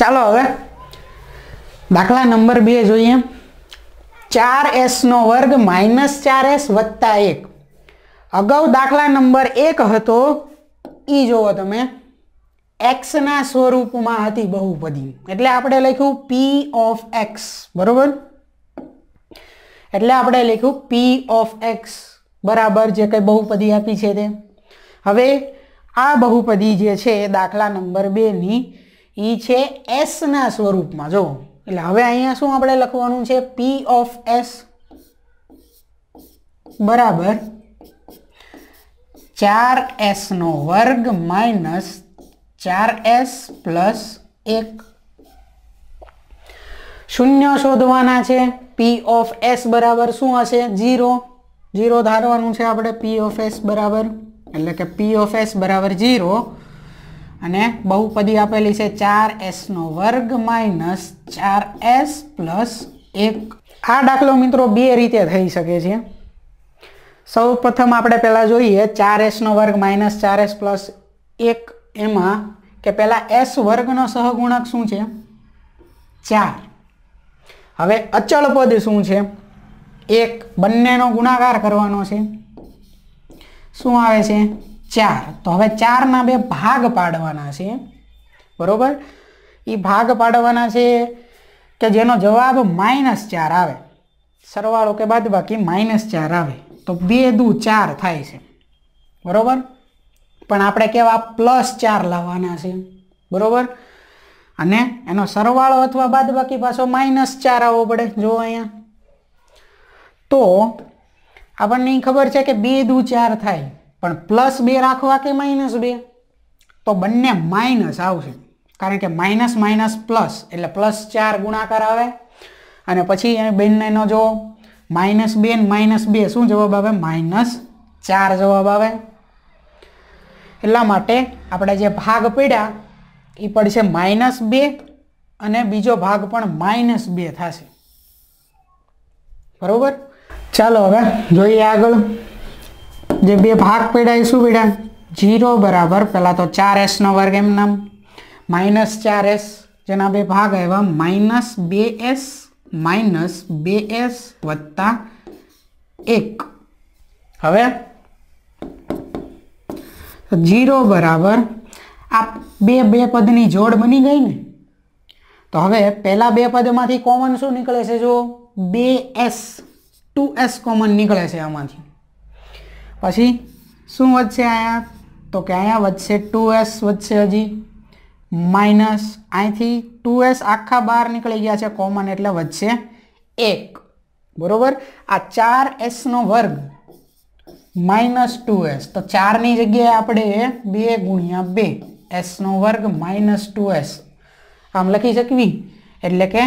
ચાલો હવે દાખલા નંબર બે જોઈએ ચાર એસનો વર્ગ માઇનસ ચાર એસ વત્તા એક અગાઉ દાખલા નંબર એક હતો એ જુઓ તમે એક્સના સ્વરૂપમાં હતી બહુપદી એટલે આપણે લખ્યું પી ઓફ એક્સ બરાબર એટલે આપણે લખ્યું પી ઓફ એક્સ બરાબર જે કંઈ બહુપદી આપી છે તે હવે આ બહુપદી જે છે એ દાખલા નંબર બેની એ છે એસના સ્વરૂપમાં જો એટલે હવે અહીંયા શું આપણે લખવાનું છે પી ઓફ એસ બરાબર ચાર એસનો વર્ગ માઇનસ ચાર એસ પ્લસ એક શૂન્ય શોધવાના છે પી ઓફ એસ બરાબર શું હશે જીરો જીરો ધારવાનું છે આપણે પી ઓફ એસ બરાબર એટલે કે પી ઓફ એસ બરાબર જીરો અને બહુપદી આપેલી છે ચાર એસનો વર્ગ માઇનસ ચાર એસ પ્લસ એક આ દાખલો મિત્રો બે રીતે થઈ શકે છે સૌ પ્રથમ આપણે પહેલાં જોઈએ ચાર એસનો વર્ગ માઇનસ ચાર એસ પ્લસ એક એમાં કે પહેલાં એસ વર્ગનો સહગુણક શું છે ચાર હવે અચળ પદ શું છે એક બંનેનો ગુણાકાર કરવાનો છે શું આવે છે ચાર તો હવે ચારના બે ભાગ પાડવાના છે બરાબર એ ભાગ પાડવાના છે કે જેનો જવાબ માઇનસ ચાર આવે સરવાળો કે બાદ બાકી માઇનસ ચાર આવે તો બે દુ ચાર થાય છે બરાબર પણ આપણે કેવા પ્લસ ચાર લાવવાના છે બરાબર અને એનો સરવાળો અથવા બાદ બાકી પાછો માઇનસ ચાર આવવો પડે જો અહીંયા તો આપણને ખબર છે કે બે દુ ચાર થાય પણ પ્લસ બે રાખવા કે માઇનસ બે તો બંને માઇનસ આવશે કારણ કે માઇનસ માઇનસ પ્લસ એટલે પ્લસ ચાર ગુણાકાર આવે અને પછી એ બેનને ન માઇનસ બે ને માઇનસ બે શું જવાબ આવે માઇનસ ચાર જવાબ આવે એટલા માટે આપણે જે ભાગ પડ્યા એ પડશે માઇનસ બે અને બીજો ભાગ પણ માઇનસ બે થશે બરાબર ચાલો હવે જોઈએ આગળ જે બે ભાગ પડ્યા એ શું પડ્યા જીરો બરાબર પહેલાં તો ચાર એસનો વર્ગ એમ નામ માઇનસ ચાર એસ જેના બે ભાગ આવ્યા માઇનસ બે એસ માઇનસ બે એસ વત્તા એક હવે જીરો બરાબર આ બે બે પદની જોડ બની ગઈ ને તો હવે પહેલાં બે પદમાંથી કોમન શું નીકળે છે જો બે એસ ટુ એસ કોમન નીકળે છે આમાંથી પછી શું વધશે અહીંયા તો કે અહીંયા વધશે ટુ એસ વધશે હજી માઇનસ અહીંથી ટુ એસ આખા બહાર નીકળી ગયા છે કોમન એટલે વધશે એક બરોબર આ ચાર એસનો વર્ગ માઇનસ ટુ એસ તો ચારની જગ્યાએ આપણે બે ગુણ્યા બે એસનો વર્ગ માઇનસ ટુ એસ આમ લખી શકવી એટલે કે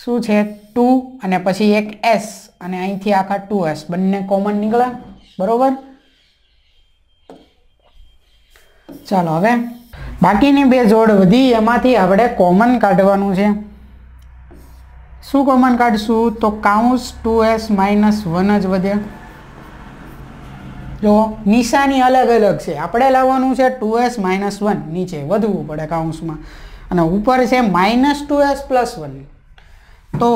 શું છે ટુ અને પછી એક એસ અને અહીંથી આખા ટુ એસ બંને કોમન નીકળ્યા બરાબર ચાલો હવે બાકીની બે જોડ વધી એમાંથી આપણે કોમન કાઢવાનું છે શું કોમન કાઢશું તો કાઉન્સ ટુ એસ માઇનસ વન જ વધે જો નિશાની અલગ અલગ છે આપણે લાવવાનું છે ટુ એસ માઇનસ વન નીચે વધવું પડે કાઉન્સમાં અને ઉપર છે minus two S plus one તો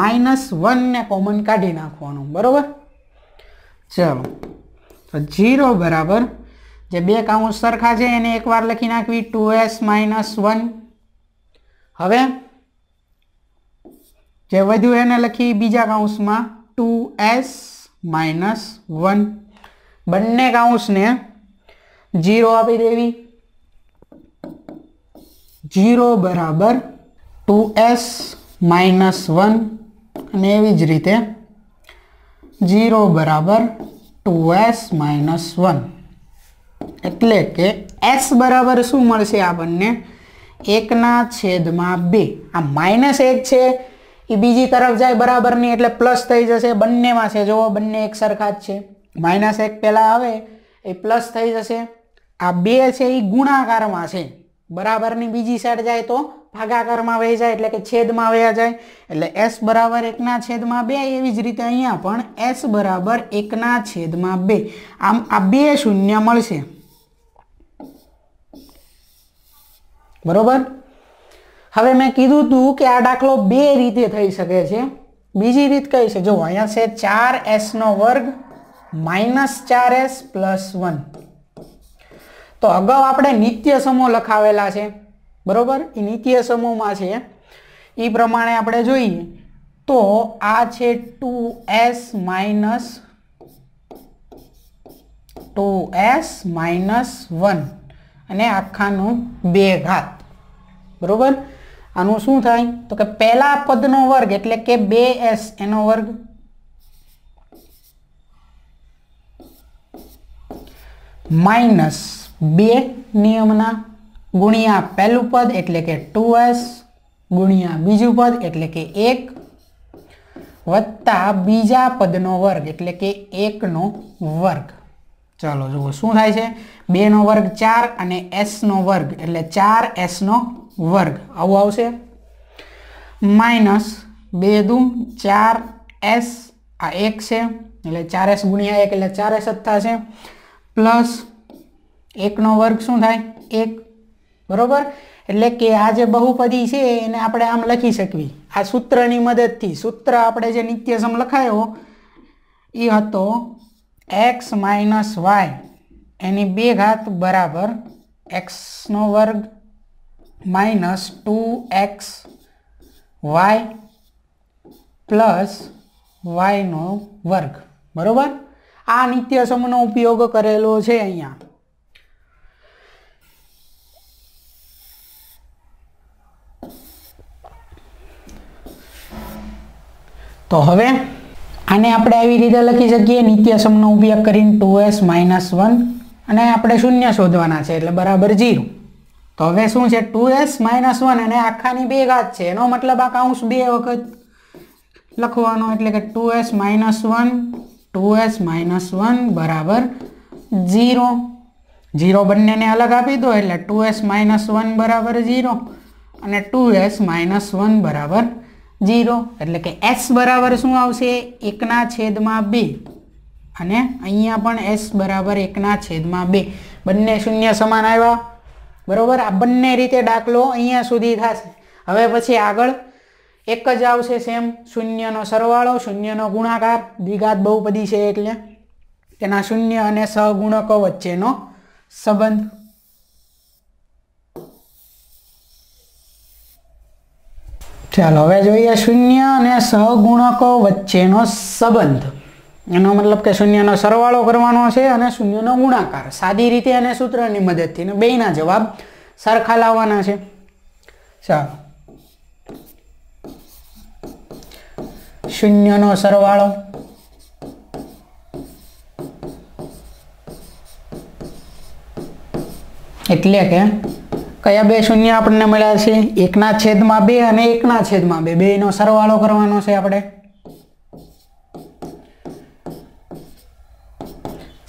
માઇનસ વનને કોમન કાઢી નાખવાનું બરાબર ચલો તો જીરો બરાબર જે બે કાઉન્સ સરખા છે એને એકવાર લખી નાખવી ટુ એસ માઇનસ વન હવે જે વધ્યું એને લખી બીજા કાઉન્સમાં ટુ એસ માઇનસ વન બંને કાઉન્સને જીરો આપી દેવી જીરો બરાબર ટુ એસ માઇનસ વન અને એવી જ રીતે જીરો બરાબર ટુ એસ માઇનસ વન એટલે કે એસ બરાબર શું મળશે આપણને એકના છેદમાં બે આ માઇનસ એક છે એ બીજી તરફ જાય બરાબરની એટલે પ્લસ થઈ જશે બંનેમાં છે જુઓ બંને એક સરખા જ છે માઇનસ એક પહેલાં આવે એ પ્લસ થઈ જશે આ બે છે એ ગુણાકારમાં છે બરાબરની બીજી સાઈડ જાય તો ભાગાકારમાં વહી જાય એટલે કે છેદમાં વયા જાય એટલે એસ બરાબર એકના છેદમાં બે એવી જ રીતે અહીંયા પણ એસ બરાબર એકના છેદમાં બે આમ આ બે શૂન્ય મળશે બરોબર હવે મેં કીધું હતું કે આ દાખલો બે રીતે થઈ શકે છે બીજી રીત કઈ છે જો અહીંયા છે ચાર એસનો વર્ગ માઇનસ ચાર એસ પ્લસ વન તો અગાઉ આપણે નિત્ય સમૂહ લખાવેલા છે બરાબર એ નીતિય સમૂહમાં છે એ પ્રમાણે આપણે જોઈએ તો આ છે two S minus two S minus one અને આખાનું બે ઘાત બરાબર આનું શું થાય તો કે પહેલા પદનો વર્ગ એટલે કે બે એસ એનો વર્ગ માઇનસ બે નિયમના ગુણ્યા પહેલું પદ એટલે કે ટુ એસ ગુણ્યા બીજું પદ એટલે કે એક વત્તા બીજા પદનો વર્ગ એટલે કે એકનો વર્ગ ચાલો જુઓ શું થાય છે બેનો વર્ગ ચાર અને એસનો વર્ગ એટલે ચાર એસનો વર્ગ આવું આવશે માઇનસ બે દુ ચાર એસ આ એક છે એટલે ચાર એસ ગુણ્યા એક એટલે ચાર એસ જ થશે પ્લસ એકનો વર્ગ શું થાય એક બરોબર એટલે કે આ જે બહુપદી છે એને આપણે આમ લખી શકવી આ સૂત્રની મદદથી સૂત્ર આપણે જે નિત્યસમ લખાયો એ હતો એક્સ માઇનસ વાય એની બે ઘાત બરાબર એક્સનો વર્ગ minus two X Y plus વાયનો વર્ગ બરાબર આ નિત્યસમનો ઉપયોગ કરેલો છે અહીંયા તો હવે આને આપણે આવી રીતે લખી શકીએ નિત્યસમનો ઉપયોગ કરીને ટુ એસ માઇનસ વન અને આપણે શૂન્ય શોધવાના છે એટલે બરાબર જીરો તો હવે શું છે ટુ એસ માઇનસ વન અને આખાની બે ઘાત છે એનો મતલબ આ કાઉન્સ બે વખત લખવાનો એટલે કે two S minus one two S minus one બરાબર ઝીરો જીરો બંનેને અલગ આપી દો એટલે ટુ એસ માઇનસ વન બરાબર જીરો અને ટુ એસ માઇનસ વન બરાબર જીરો એટલે કે એસ બરાબર શું આવશે એકના છેદમાં બે અને અહીંયા પણ એસ બરાબર એકના છેદમાં બે બંને શૂન્ય સમાન આવ્યા બરાબર આ બંને રીતે દાખલો અહીંયા સુધી થશે હવે પછી આગળ એક જ આવશે સેમ શૂન્યનો સરવાળો શૂન્યનો ગુણાકાર દ્વિઘાત બહુપદી છે એટલે તેના શૂન્ય અને સહગુણકો વચ્ચેનો સંબંધ ચાલો હવે જોઈએ શૂન્ય અને સહગુણકો વચ્ચેનો સંબંધ એનો મતલબ કે શૂન્યનો સરવાળો કરવાનો છે અને શૂન્યનો ગુણાકાર સાદી રીતે અને સૂત્રની મદદથી ને બેના જવાબ સરખા લાવવાના છે ચાલો શૂન્યનો સરવાળો એટલે કે કયા બે શૂન્ય આપણને મળ્યા છે એકના છેદમાં બે અને એકના છેદમાં બે બેનો સરવાળો કરવાનો છે આપણે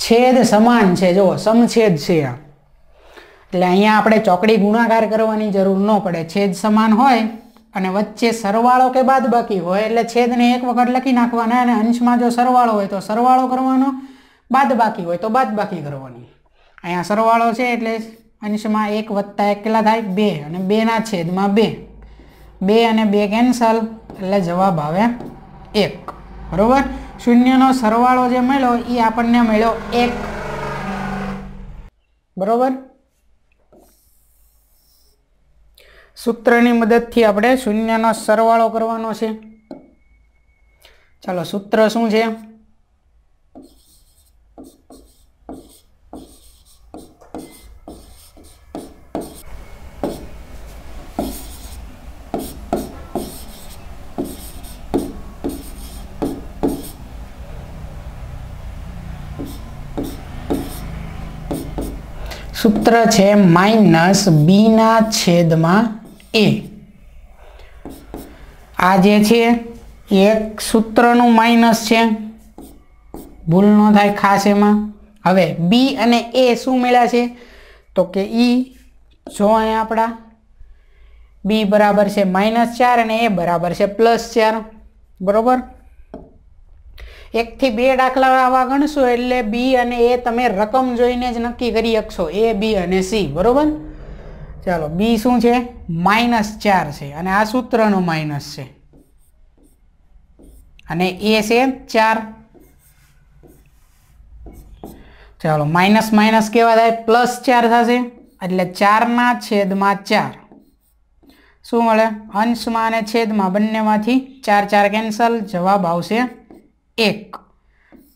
છેદ સમાન છે જો સમછેદ છે આ એટલે અહીંયા આપણે ચોકડી ગુણાકાર કરવાની જરૂર ન પડે છેદ સમાન હોય અને વચ્ચે સરવાળો કે બાદ બાકી હોય એટલે છેદને એક વખત લખી નાખવાના અને અંશમાં જો સરવાળો હોય તો સરવાળો કરવાનો બાદ બાકી હોય તો બાદ બાકી કરવાની અહીંયા સરવાળો છે એટલે અંશમાં એક વત્તા એક કેટલા થાય બે અને બેના છેદમાં બે બે અને બે કેન્સલ એટલે જવાબ આવે એક બરાબર શૂન્યનો સરવાળો જે મળ્યો એ આપણને મળ્યો એક બરાબર સૂત્રની મદદથી આપણે શૂન્યનો સરવાળો કરવાનો છે ચાલો સૂત્ર શું છે સૂત્ર છે માઇનસ બીના છેદમાં એ આ જે છે એક સૂત્રનું માઇનસ છે ભૂલ ન થાય ખાસ એમાં હવે બી અને એ શું મળ્યા છે તો કે ઈ જો અહીંયા આપણા બી બરાબર છે માઇનસ ચાર અને એ બરાબર છે પ્લસ ચાર બરાબર એકથી બે દાખલા આવા ગણશો એટલે બી અને એ તમે રકમ જોઈને જ નક્કી કરી શકશો એ બી અને સી બરોબર ચાલો બી શું છે માઇનસ ચાર છે અને આ સૂત્રનો માઇનસ છે અને એ છે ચાર ચાલો માઇનસ માઇનસ કેવા થાય પ્લસ ચાર થશે એટલે ચારના છેદમાં ચાર શું મળે અંશમાં અને છેદમાં બંનેમાંથી ચાર ચાર કેન્સલ જવાબ આવશે એક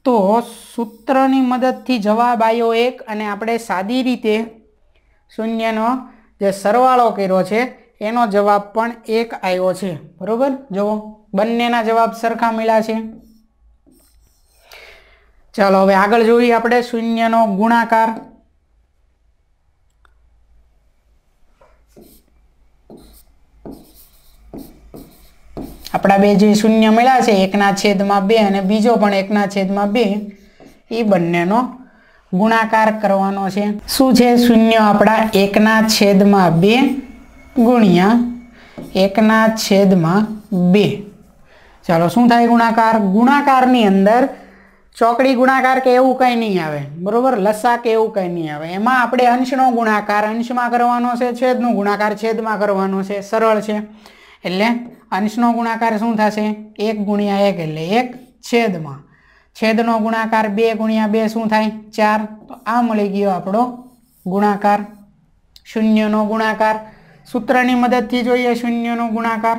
તો સૂત્રની મદદથી જવાબ આવ્યો એક અને આપણે સાદી રીતે શૂન્યનો જે સરવાળો કર્યો છે એનો જવાબ પણ એક આવ્યો છે બરાબર જુઓ બંનેના જવાબ સરખા મળ્યા છે ચાલો હવે આગળ જોઈએ આપણે શૂન્યનો ગુણાકાર આપણા બે જે શૂન્ય મળ્યા છે એકના છેદમાં બે અને બીજો પણ એકના છેદમાં બે એ બંનેનો ગુણાકાર કરવાનો છે શું છે શૂન્ય આપણા એકના છેદમાં બે ગુણ્યા એકના છેદમાં બે ચાલો શું થાય ગુણાકાર ગુણાકારની અંદર ચોકડી ગુણાકાર કે એવું કંઈ નહીં આવે બરાબર લસા કે એવું કંઈ નહીં આવે એમાં આપણે અંશનો ગુણાકાર અંશમાં કરવાનો છે છેદનો ગુણાકાર છેદમાં કરવાનો છે સરળ છે એટલે અંશનો ગુણાકાર શું થશે એક ગુણ્યા એક એટલે એક છેદમાં છેદનો ગુણાકાર બે ગુણ્યા બે શું થાય ચાર તો આ મળી ગયો આપણો ગુણાકાર શૂન્યનો ગુણાકાર સૂત્રની મદદથી જોઈએ શૂન્યનો ગુણાકાર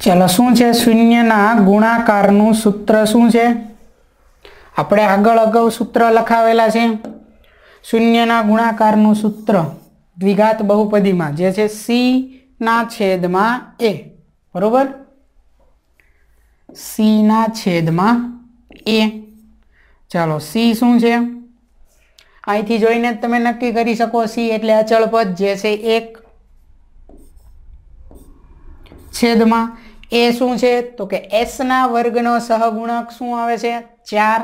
ચલો શું છે શૂન્યના ગુણાકારનું સૂત્ર શું છે આપણે આગળ અગાઉ સૂત્ર લખાવેલા છે શૂન્યના ગુણાકારનું સૂત્ર દ્વિઘાત બહુપદીમાં જે છે સીના છેદમાં એ બરાબર સીના છેદમાં એ ચાલો સી શું છે અહીંથી જોઈને તમે નક્કી કરી શકો સી એટલે અચળપદ જે છે એક છેદમાં એ શું છે તો કે એસના વર્ગનો સહગુણક શું આવે છે ચાર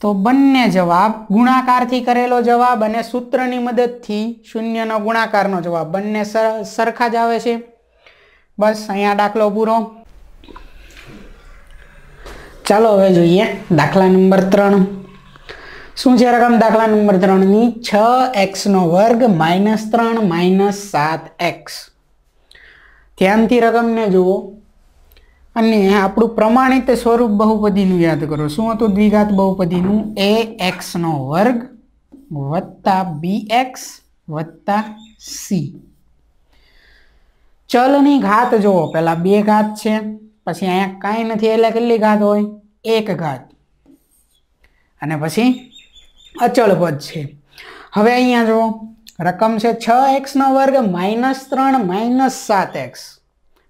તો બંને જવાબ ગુણાકારથી કરેલો જવાબ અને સૂત્રની મદદથી શૂન્યનો ગુણાકારનો જવાબ બંને સરખા જ આવે છે બસ અહીંયા દાખલો પૂરો ચાલો હવે જોઈએ દાખલા નંબર ત્રણ શું છે રકમ દાખલા નંબર ત્રણની છ એક્સનો વર્ગ માઇનસ ત્રણ માઇનસ સાત એક્સ ધ્યાનથી રકમને જુઓ અને આપણું પ્રમાણિત સ્વરૂપ બહુપદીનું યાદ કરો શું હતું દ્વિઘાત બહુપદીનું એ એક્સનો વર્ગ વત્તા બી એક્સ વત્તા સી ચલની ઘાત જુઓ પહેલાં બે ઘાત છે પછી અહીંયા કાંઈ નથી એટલે કેટલી ઘાત હોય એક ઘાત અને પછી અચળ પદ છે હવે અહીંયા જુઓ રકમ છે છ એક્સનો વર્ગ માઇનસ ત્રણ માઇનસ સાત એક્સ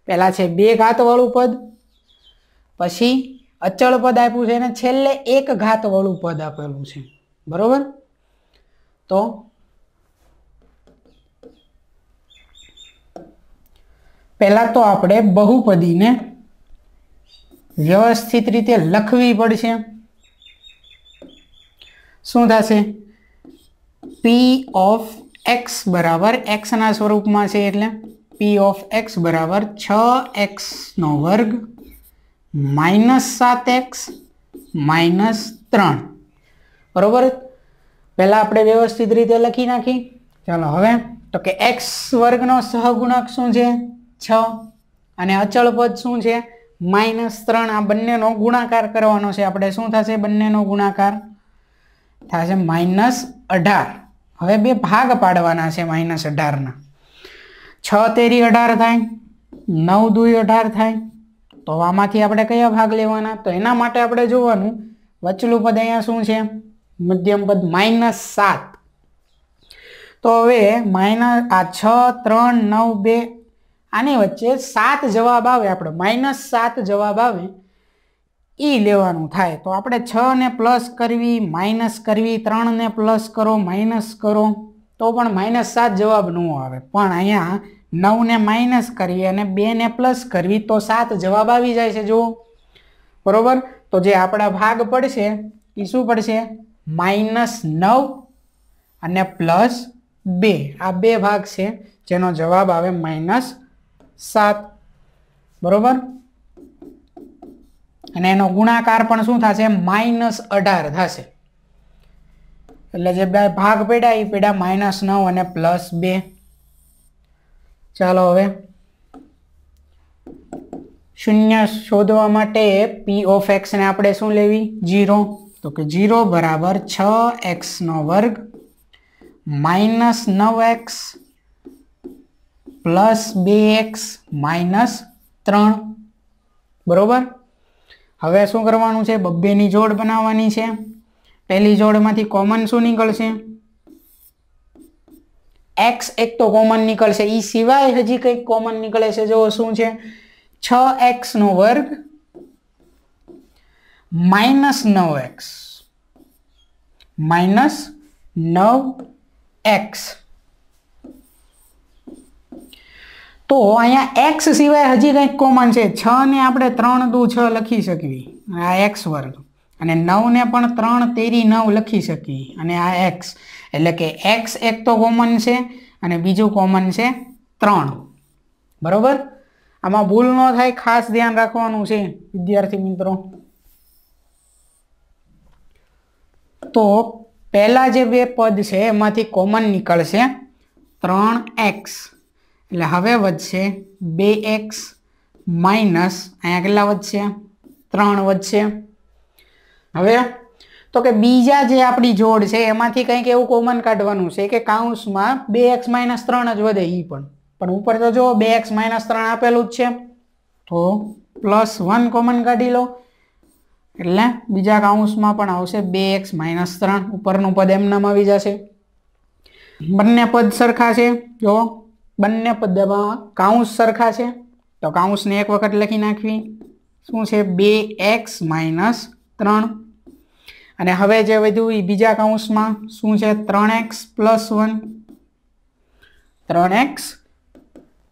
પહેલાં છે બે ઘાતવાળું પદ પછી અચળ પદ આપ્યું છે અને છેલ્લે એક ઘાતવાળું પદ આપેલું છે બરાબર તો પહેલાં તો આપણે બહુપદીને વ્યવસ્થિત રીતે લખવી પડશે શું થશે પી ઓફ એક્સ બરાબર એક્સના સ્વરૂપમાં છે એટલે પી ઓફ એક્સ બરાબર છ એક્સનો વર્ગ માઇનસ સાત એક્સ માઇનસ ત્રણ બરાબર પહેલાં આપણે વ્યવસ્થિત રીતે લખી નાખી ચાલો હવે તો કે એક્સ વર્ગનો સહગુણક શું છે છ અને અચળ પદ શું છે માઇનસ ત્રણ આ બંનેનો ગુણાકાર કરવાનો છે આપણે શું થશે બંનેનો ગુણાકાર થશે માઇનસ અઢાર હવે બે ભાગ પાડવાના છે માઇનસ અઢારના છ તેરી અઢાર થાય નવ દુઈ અઢાર થાય તો આમાંથી આપણે કયા ભાગ લેવાના તો એના માટે આપણે જોવાનું વચલું પદ અહીંયા શું છે મધ્યમ પદ માઇનસ સાત તો હવે માઇનસ આ છ ત્રણ નવ બે આની વચ્ચે સાત જવાબ આવે આપણો માઇનસ સાત જવાબ આવે ઈ લેવાનું થાય તો આપણે છ ને પ્લસ કરવી માઇનસ કરવી ત્રણને પ્લસ કરો માઇનસ કરો તો પણ માઇનસ સાત જવાબ ન આવે પણ અહીંયા નવને માઇનસ કરીએ અને બેને પ્લસ કરવી તો સાત જવાબ આવી જાય છે જુઓ બરાબર તો જે આપણા ભાગ પડશે એ શું પડશે માઇનસ નવ અને પ્લસ બે આ બે ભાગ છે જેનો જવાબ આવે માઇનસ સાત બરાબર અને એનો ગુણાકાર પણ શું થશે માઇનસ અઢાર થશે એટલે જે બે ભાગ પેડા એ પેડા માઇનસ નવ અને પ્લસ બે ચાલો હવે શૂન્ય શોધવા માટે પી ઓફ એક્સને આપણે શું લેવી જીરો તો કે જીરો બરાબર છ એક્સનો વર્ગ માઇનસ નવ એક્સ પ્લસ બે એક્સ માઇનસ ત્રણ બરાબર હવે શું કરવાનું છે બબ્બેની જોડ બનાવવાની છે પહેલી જોડમાંથી કોમન શું નીકળશે એક્સ એક તો કોમન નીકળશે એ સિવાય હજી કંઈક કોમન નીકળે છે જો શું છે છ એક્સનો વર્ગ માઇનસ નવ એક્સ માઇનસ નવ એક્સ તો અહીંયા એક્સ સિવાય હજી કંઈક કોમન છે છ ને આપણે ત્રણ દુ છ લખી શકીએ આ એક્સ વર્ગ અને નવને પણ ત્રણ તેરી નવ લખી શકીએ અને આ એક્સ એટલે કે એક્સ એક તો કોમન છે અને બીજું કોમન છે ત્રણ બરોબર આમાં ભૂલ ન થાય ખાસ ધ્યાન રાખવાનું છે વિદ્યાર્થી મિત્રો તો પહેલાં જે બે પદ છે એમાંથી કોમન નીકળશે ત્રણ એક્સ એટલે હવે વધશે બે એક્સ માઇનસ અહીંયા કેટલા વધશે ત્રણ વધશે હવે તો કે બીજા જે આપણી જોડ છે એમાંથી કંઈક એવું કોમન કાઢવાનું છે કે કાઉન્સમાં બે એક્સ માઇનસ ત્રણ જ વધે એ પણ પણ ઉપર તો જુઓ બે એક્સ માઇનસ ત્રણ આપેલું જ છે તો પ્લસ વન કોમન કાઢી લો એટલે બીજા કાઉન્સમાં પણ આવશે બે એક્સ માઇનસ ત્રણ ઉપરનું પદ એમનામ આવી જશે બંને પદ સરખા છે જુઓ બંને પદ્યમાં કાઉન્સ સરખા છે તો કાઉન્સને એક વખત લખી નાખવી શું છે બે એક્સ માઇનસ ત્રણ અને હવે જે વધ્યું એ બીજા કાઉન્સમાં શું છે ત્રણ એક્સ પ્લસ વન ત્રણ એક્સ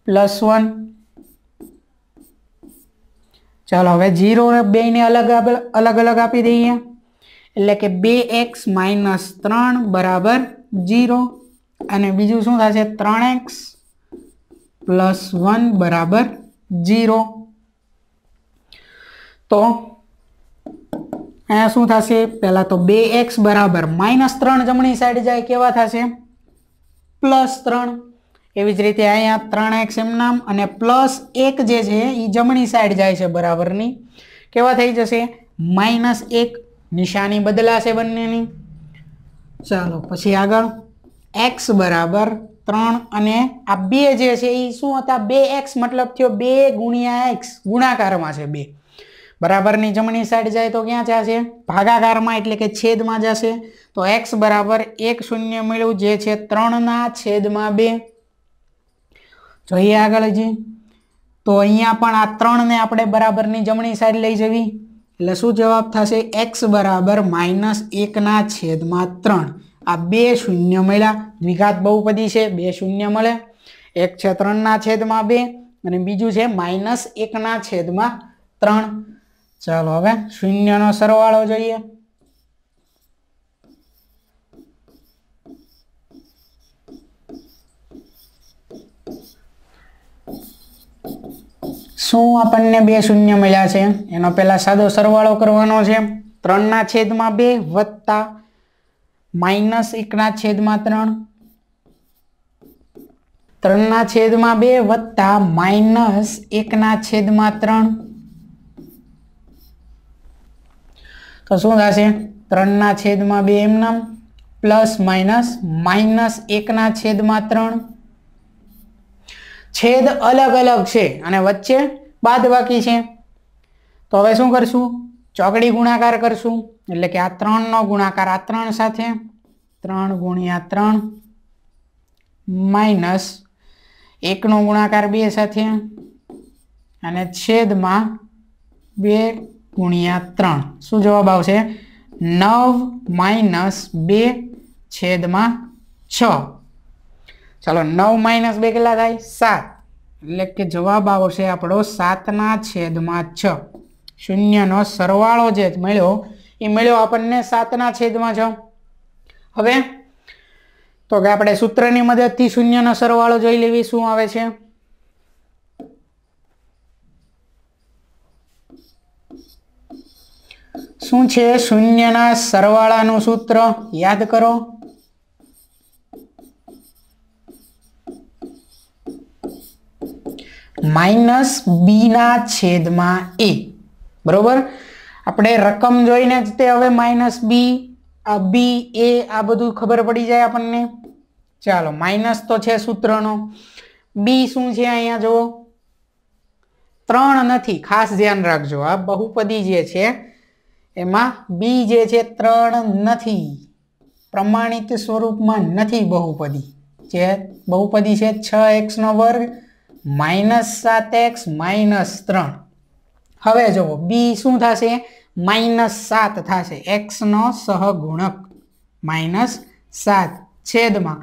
પ્લસ વન ચાલો હવે જીરો બેને અલગ અલગ અલગ આપી દઈએ એટલે કે બે એક્સ માઇનસ ત્રણ બરાબર જીરો અને બીજું શું થશે ત્રણ એક્સ પ્લસ વન બરાબર જીરો તો અહીંયા શું થશે પહેલાં તો બે એક્સ બરાબર માઇનસ ત્રણ જમણી સાઈડ જાય કેવા થશે પ્લસ ત્રણ એવી જ રીતે અહીંયા ત્રણ એક્સ એમ નામ અને પ્લસ એક જે છે એ જમણી સાઈડ જાય છે બરાબરની કેવા થઈ જશે માઇનસ એક નિશાની બદલાશે બંનેની ચાલો પછી આગળ એક્સ બરાબર ત્રણ અને આ બે જે છે એ શું હતા બે એક્સ મતલબ થયો બે ગુણ્યા એક્સ ગુણાકારમાં છે બે બરાબરની જમણી સાઈડ જાય તો ક્યાં જશે ભાગાકારમાં એટલે કે છેદમાં જશે તો એક્સ બરાબર એક શૂન્ય મળ્યું જે છે ત્રણના છેદમાં બે જોઈએ આગળ હજી તો અહીંયા પણ આ ત્રણને આપણે બરાબરની જમણી સાઈડ લઈ જવી એટલે શું જવાબ થશે એક્સ બરાબર માઇનસ એકના છેદમાં ત્રણ આ બે શૂન્ય મળ્યા દ્વિઘાત બહુપદી છે બે શૂન્ય મળે એક છે ત્રણના છેદમાં બે અને બીજું છે માઇનસ એકના છેદમાં ત્રણ ચાલો હવે શૂન્યનો સરવાળો જોઈએ શું આપણને બે શૂન્ય મળ્યા છે એનો પેલા સાદો સરવાળો કરવાનો છે ત્રણના છેદમાં બે વત્તા માઇનસ એકના છેદમાં ત્રણ ત્રણના છેદમાં બે વત્તા માઇનસ એકના છેદમાં ત્રણ તો શું થશે ત્રણના છેદમાં બે એમનામ પ્લસ માઇનસ માઇનસ એકના છેદમાં ત્રણ છેદ અલગ અલગ છે અને વચ્ચે બાદ બાકી છે તો હવે શું કરશું ચોકડી ગુણાકાર કરશું એટલે કે આ ત્રણનો ગુણાકાર આ ત્રણ સાથે ત્રણ ગુણ્યા ત્રણ માઇનસ એકનો ગુણાકાર બે સાથે અને છેદમાં બે ગુણ્યા ત્રણ શું જવાબ આવશે નવ માઇનસ બે છેદમાં છ ચાલો નવ માઇનસ બે કેટલા થાય સાત એટલે કે જવાબ આવશે આપણો સાતના છેદમાં છ શૂન્યનો સરવાળો જે મળ્યો એ મળ્યો આપણને સાતના છેદમાં છો હવે તો કે આપણે સૂત્રની મદદથી શૂન્યનો સરવાળો જોઈ લેવી શું આવે છે શું છે શૂન્યના સરવાળાનું સૂત્ર યાદ કરો માઇનસ બીના છેદમાં એ બરાબર આપણે રકમ જોઈને જ તે હવે માઇનસ બી આ બી એ આ બધું ખબર પડી જાય આપણને ચાલો માઇનસ તો છે સૂત્રનો બી શું છે અહીંયા જુઓ ત્રણ નથી ખાસ ધ્યાન રાખજો આ બહુપદી જે છે એમાં બી જે છે ત્રણ નથી પ્રમાણિત સ્વરૂપમાં નથી બહુપદી જે બહુપદી છે છ એક્સનો વર્ગ માઇનસ સાત એક્સ માઇનસ ત્રણ હવે જુઓ બી શું થશે માઇનસ સાત થશે એક્સનો સહગુણક માઇનસ સાત છેદમાં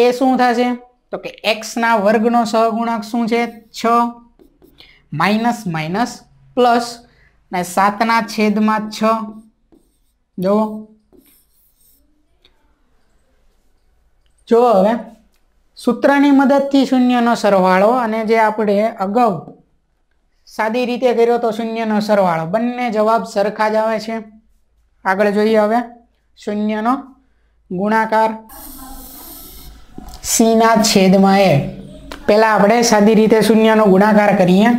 એ શું થશે તો કે એક્સના વર્ગનો સહગુણક શું છે છ માઇનસ માઇનસ પ્લસ ને સાતના છેદમાં છ જો જો હવે સૂત્રની મદદથી શૂન્યનો સરવાળો અને જે આપણે અગાઉ સાદી રીતે કર્યો તો શૂન્યનો સરવાળો બંને જવાબ સરખા જ આવે છે આગળ જોઈએ હવે શૂન્યનો ગુણાકાર સીના છેદમાં એ પહેલાં આપણે સાદી રીતે શૂન્યનો ગુણાકાર કરીએ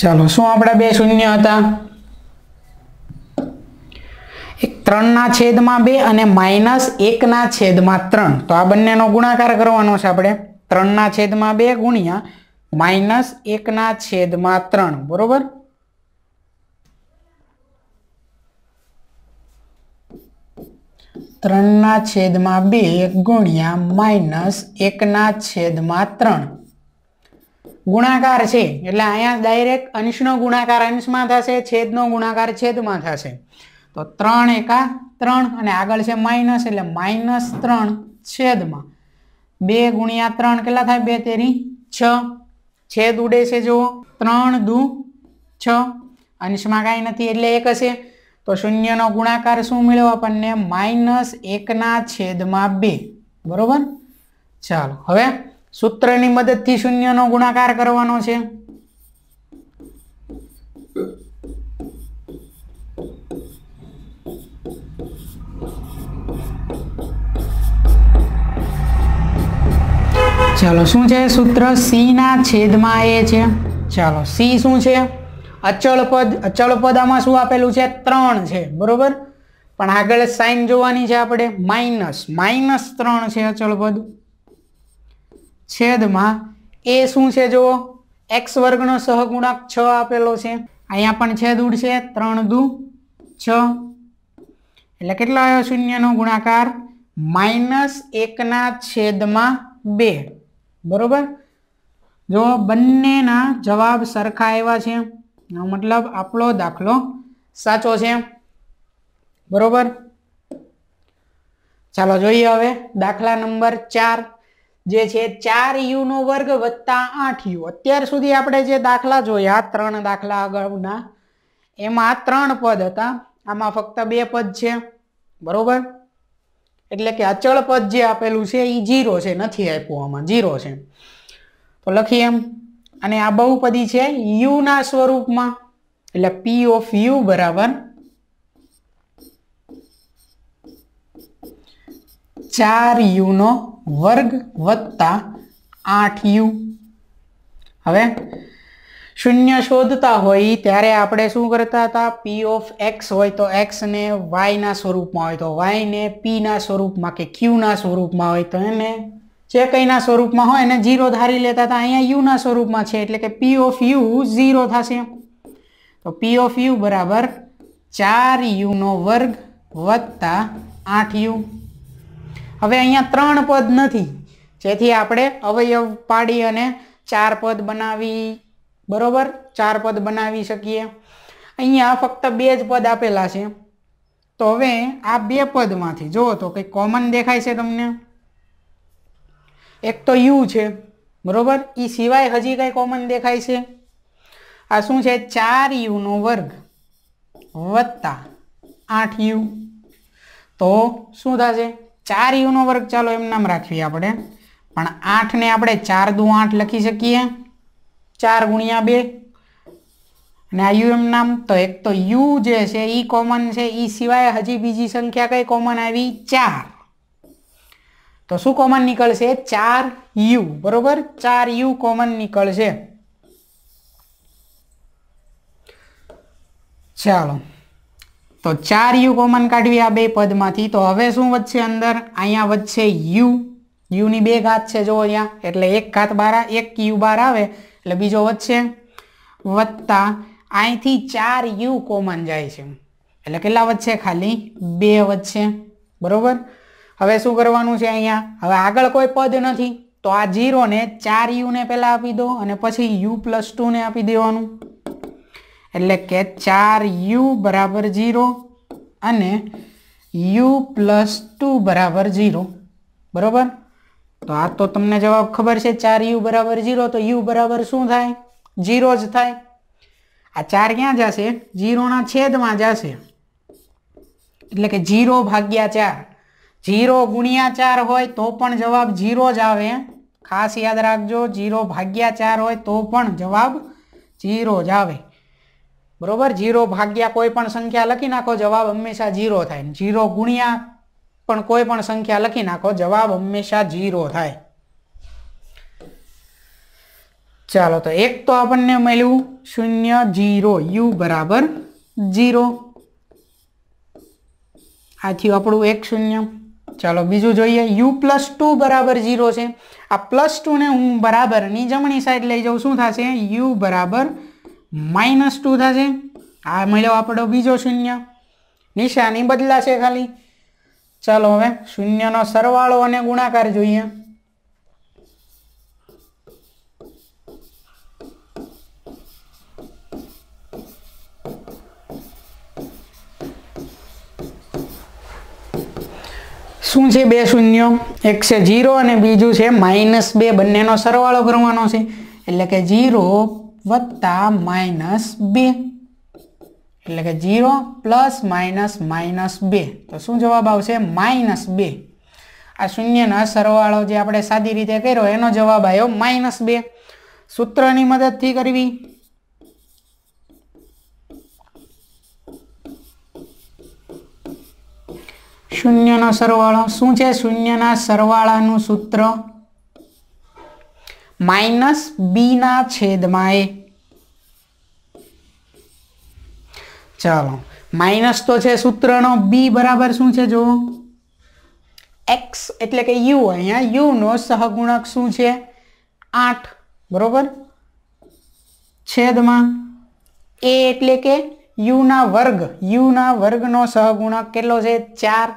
ચાલો શું આપણા બે શૂન્ય હતા ત્રણ ત્રણના છેદમાં બે અને માઇનસ એકના છેદમાં ત્રણ તો આ બંનેનો ગુણાકાર કરવાનો છે આપણે ત્રણના છેદમાં બે ગુણ્યા માઇનસ એકના છેદમાં ત્રણ બરોબર ત્રણના છેદમાં બે ગુણ્યા માઇનસ એકના છેદમાં ત્રણ ગુણાકાર છે એટલે અહીંયા ડાયરેક્ટ અંશનો ગુણાકાર અંશમાં થશે છેદનો ગુણાકાર છેદમાં થશે તો ત્રણ એકા ત્રણ અને આગળ છે માઇનસ એટલે માઇનસ ત્રણ છેદમાં બે ગુણ્યા ત્રણ કેટલા થાય બે તેરી છ છેદ ઉડે છે જુઓ ત્રણ દુ છ અંશમાં કાંઈ નથી એટલે એક હશે તો શૂન્યનો ગુણાકાર શું મળ્યો આપણને માઇનસ એકના છેદમાં બે બરોબર ચાલો હવે સૂત્રની મદદથી શૂન્યનો ગુણાકાર કરવાનો છે ચાલો શું છે સૂત્ર સીના છેદમાં એ છે ચાલો સી શું છે અચળ પદ અચળ પદ આમાં શું આપેલું છે ત્રણ છે બરોબર પણ આગળ સાઈન જોવાની છે આપણે માઇનસ માઇનસ ત્રણ છે અચળ પદ છેદમાં એ શું છે જુઓ એક્સ વર્ગનો સહગુણાંક છ આપેલો છે અહીંયા પણ છેદ ઉડશે ત્રણ દુ છ એટલે કેટલો આવ્યો શૂન્યનો ગુણાકાર માઇનસ એકના છેદમાં બે બરોબર જો બંનેના જવાબ સરખા આવ્યા છે મતલબ આપણો દાખલો સાચો છે બરોબર ચાલો જોઈએ હવે દાખલા નંબર ચાર જે છે ચાર યુનો વર્ગ વત્તા આઠ યુ અત્યાર સુધી આપણે જે દાખલા જોયા ત્રણ દાખલા અગાઉના એમાં ત્રણ પદ હતા આમાં ફક્ત બે પદ છે બરાબર એટલે કે અચળ પદ જે આપેલું છે એ જીરો છે નથી આપ્યું આમાં જીરો છે તો લખીએ એમ અને આ બહુપદી છે યુના સ્વરૂપમાં એટલે પી ઓફ યુ બરાબર ચાર યુનો વર્ગ વત્તા આઠ યુ હવે શૂન્ય શોધતા હોય ત્યારે આપણે શું કરતા હતા પી ઓફ એક્સ હોય તો એક્સને વાયના સ્વરૂપમાં હોય તો વાયને પીના સ્વરૂપમાં કે ક્યુના સ્વરૂપમાં હોય તો એને જે કંઈના સ્વરૂપમાં હોય એને ઝીરો ધારી લેતા હતા અહીંયા યુના સ્વરૂપમાં છે એટલે કે પી ઓફ યુ ઝીરો થશે તો પી ઓફ યુ બરાબર ચાર યુનો વર્ગ વત્તા આઠ યુ હવે અહીંયા ત્રણ પદ નથી જેથી આપણે અવયવ પાડી અને ચાર પદ બનાવી બરોબર ચાર પદ બનાવી શકીએ અહીંયા ફક્ત બે જ પદ આપેલા છે તો હવે આ બે પદમાંથી જુઓ તો કંઈક કોમન દેખાય છે તમને એક તો યુ છે બરોબર એ સિવાય હજી કંઈ કોમન દેખાય છે આ શું છે ચાર યુનો વર્ગ વત્તા આઠ યુ તો શું થશે ચાર યુનો વર્ગ ચાલો એમ નામ રાખીએ આપણે પણ આઠને આપણે ચાર દુ આઠ લખી શકીએ ચાર ગુણ્યા બે અને આ યુએમ નામ તો એક તો યુ જે છે ઈ કોમન છે એ સિવાય હજી બીજી સંખ્યા કઈ કોમન આવી ચાર તો શું કોમન નીકળશે ચાર યુ બરોબર ચાર યુ કોમન નીકળશે ચાલો તો ચાર યુ કોમન કાઢવી આ બે પદમાંથી તો હવે શું વધશે અંદર અહીંયા વધશે યુ યુની બે ઘાત છે જો અહીંયા એટલે એક ઘાત બાર એક યુ બાર આવે એટલે બીજો વધશે વત્તા અહીંથી ચાર યુ કોમન જાય છે એટલે કેટલા વધશે ખાલી બે વધશે બરોબર હવે શું કરવાનું છે અહીંયા હવે આગળ કોઈ પદ નથી તો આ જીરોને ચાર યુને પહેલાં આપી દો અને પછી યુ પ્લસ ટુને આપી દેવાનું એટલે કે ચાર યુ બરાબર જીરો અને યુ પ્લસ ટુ બરાબર જીરો બરાબર તો આ તો તમને જવાબ ખબર છે ચાર યુ બરાબર જીરો તો યુ બરાબર શું થાય જીરો જ થાય આ ચાર ક્યાં જશે જીરોના છેદમાં જશે એટલે કે જીરો ભાગ્યા ચાર ઝીરો ગુણ્યા ચાર હોય તો પણ જવાબ જીરો જ આવે ખાસ યાદ રાખજો જીરો ભાગ્યા ચાર હોય તો પણ જવાબ જીરો જ આવે બરોબર જીરો ભાગ્યા કોઈ પણ સંખ્યા લખી નાખો જવાબ હંમેશા ઝીરો થાય ઝીરો ગુણ્યા પણ કોઈ પણ સંખ્યા લખી નાખો જવાબ હંમેશા જીરો થાય ચાલો તો એક તો આપણને મળ્યું શૂન્ય જીરો યુ બરાબર જીરો આ થયું આપણું એક શૂન્ય ચાલો બીજું જોઈએ યુ પ્લસ ટુ બરાબર જીરો છે આ પ્લસ ટુને હું બરાબરની જમણી સાઈડ લઈ જાઉં શું થશે યુ બરાબર માઇનસ ટુ થશે આ મળ્યો આપણો બીજો શૂન્ય નિશાની બદલાશે ખાલી ચાલો હવે શૂન્યનો સરવાળો અને ગુણાકાર જોઈએ શું છે બે શૂન્ય એક છે જીરો અને બીજું છે માઇનસ બે બંનેનો સરવાળો કરવાનો છે એટલે કે જીરો વત્તા માઇનસ બે એટલે કે જીરો પ્લસ માઇનસ માઇનસ બે તો શું જવાબ આવશે માઇનસ બે આ શૂન્યના સરવાળો જે આપણે સાદી રીતે કર્યો એનો જવાબ આવ્યો માઇનસ બે સૂત્રની મદદથી કરવી શૂન્યનો સરવાળો શું છે શૂન્યના સરવાળાનું સૂત્ર માઇનસ બીના છેદમાં એ ચાલો માઇનસ તો છે સૂત્રનો બી બરાબર શું છે જો એક્સ એટલે કે યુ અહીંયા યુનો સહગુણક શું છે આઠ બરાબર છેદમાં એ એટલે કે યુના વર્ગ યુના વર્ગનો સહગુણક કેટલો છે ચાર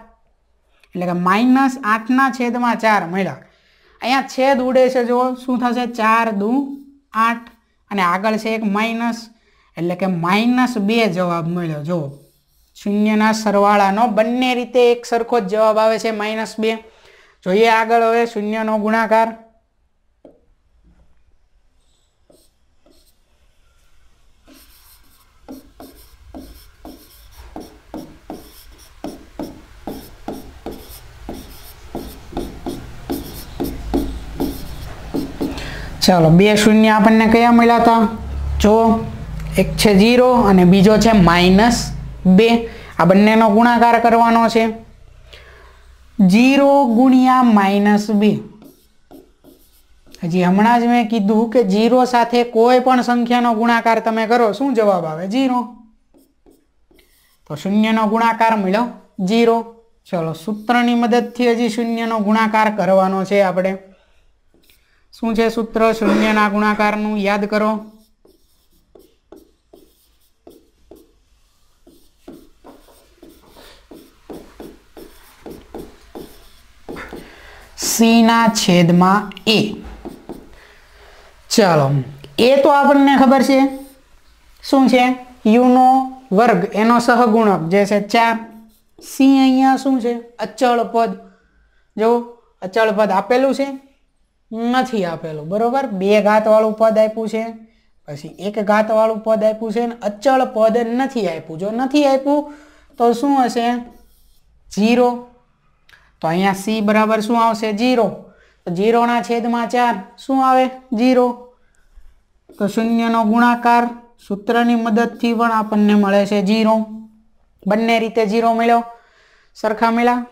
એટલે કે માઇનસ આઠના છેદમાં ચાર મહિલા અહીંયા છેદ ઉડે છે જો શું થશે ચાર દુ આઠ અને આગળ છે એક માઇનસ એટલે કે માઇનસ બે જવાબ મળ્યો જો શૂન્યના સરવાળાનો બંને રીતે એક સરખો જ જવાબ આવે છે માઇનસ બે જોઈએ આગળ હવે શૂન્યનો ગુણાકાર ચાલો બે શૂન્ય આપણને કયા મળ્યા હતા જો એક છે જીરો અને બીજો છે માઇનસ બે આ બંનેનો ગુણાકાર કરવાનો છે જીરો ગુણ્યા માઇનસ બે હજી હમણાં જ મેં કીધું કે જીરો સાથે કોઈ પણ સંખ્યાનો ગુણાકાર તમે કરો શું જવાબ આવે જીરો તો શૂન્યનો ગુણાકાર મળ્યો જીરો ચલો સૂત્રની મદદથી હજી શૂન્યનો ગુણાકાર કરવાનો છે આપણે શું છે સૂત્ર શૂન્યના ગુણાકારનું યાદ કરો સીના છેદમાં એ ચાલો એ તો આપણને ખબર છે શું છે યુનો વર્ગ એનો સહગુણક જે છે ચાર સી અહીંયા શું છે અચળ પદ જો અચળ પદ આપેલું છે નથી આપેલું બરોબર બે ઘાતવાળું પદ આપ્યું છે પછી એક ઘાતવાળું પદ આપ્યું છે અને અચળ પદ નથી આપ્યું જો નથી આપ્યું તો શું હશે ઝીરો તો અહીંયા સી બરાબર શું આવશે જીરો તો જીરોના છેદમાં ચાર શું આવે જીરો તો શૂન્યનો ગુણાકાર સૂત્રની મદદથી પણ આપણને મળે છે જીરો બંને રીતે જીરો મળ્યો સરખા મળ્યા